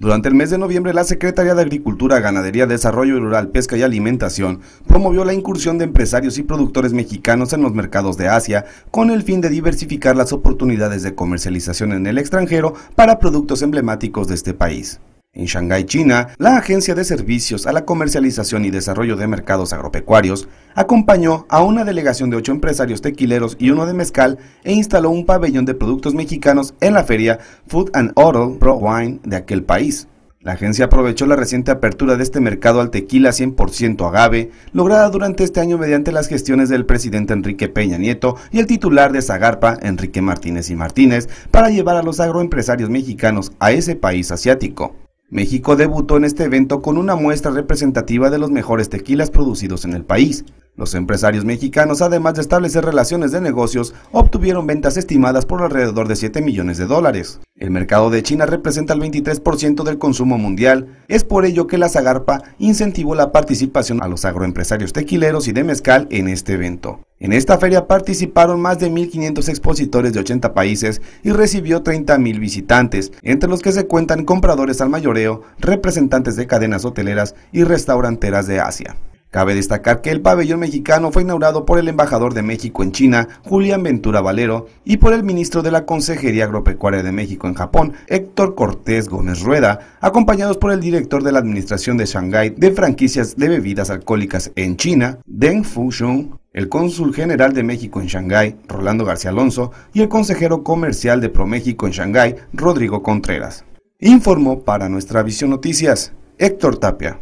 Durante el mes de noviembre, la Secretaría de Agricultura, Ganadería, Desarrollo Rural, Pesca y Alimentación promovió la incursión de empresarios y productores mexicanos en los mercados de Asia con el fin de diversificar las oportunidades de comercialización en el extranjero para productos emblemáticos de este país. En Shanghái, China, la Agencia de Servicios a la Comercialización y Desarrollo de Mercados Agropecuarios acompañó a una delegación de ocho empresarios tequileros y uno de mezcal e instaló un pabellón de productos mexicanos en la feria Food and Oral Pro Wine de aquel país. La agencia aprovechó la reciente apertura de este mercado al tequila 100% agave, lograda durante este año mediante las gestiones del presidente Enrique Peña Nieto y el titular de Zagarpa, Enrique Martínez y Martínez, para llevar a los agroempresarios mexicanos a ese país asiático. México debutó en este evento con una muestra representativa de los mejores tequilas producidos en el país. Los empresarios mexicanos, además de establecer relaciones de negocios, obtuvieron ventas estimadas por alrededor de 7 millones de dólares. El mercado de China representa el 23% del consumo mundial. Es por ello que la Zagarpa incentivó la participación a los agroempresarios tequileros y de mezcal en este evento. En esta feria participaron más de 1.500 expositores de 80 países y recibió 30.000 visitantes, entre los que se cuentan compradores al mayoreo, representantes de cadenas hoteleras y restauranteras de Asia. Cabe destacar que el pabellón mexicano fue inaugurado por el embajador de México en China, Julián Ventura Valero, y por el ministro de la Consejería Agropecuaria de México en Japón, Héctor Cortés Gómez Rueda, acompañados por el director de la Administración de Shanghái de franquicias de bebidas alcohólicas en China, Deng Fushun, el cónsul general de México en Shanghái, Rolando García Alonso, y el consejero comercial de ProMéxico en Shanghái, Rodrigo Contreras. Informó para nuestra Visión Noticias, Héctor Tapia.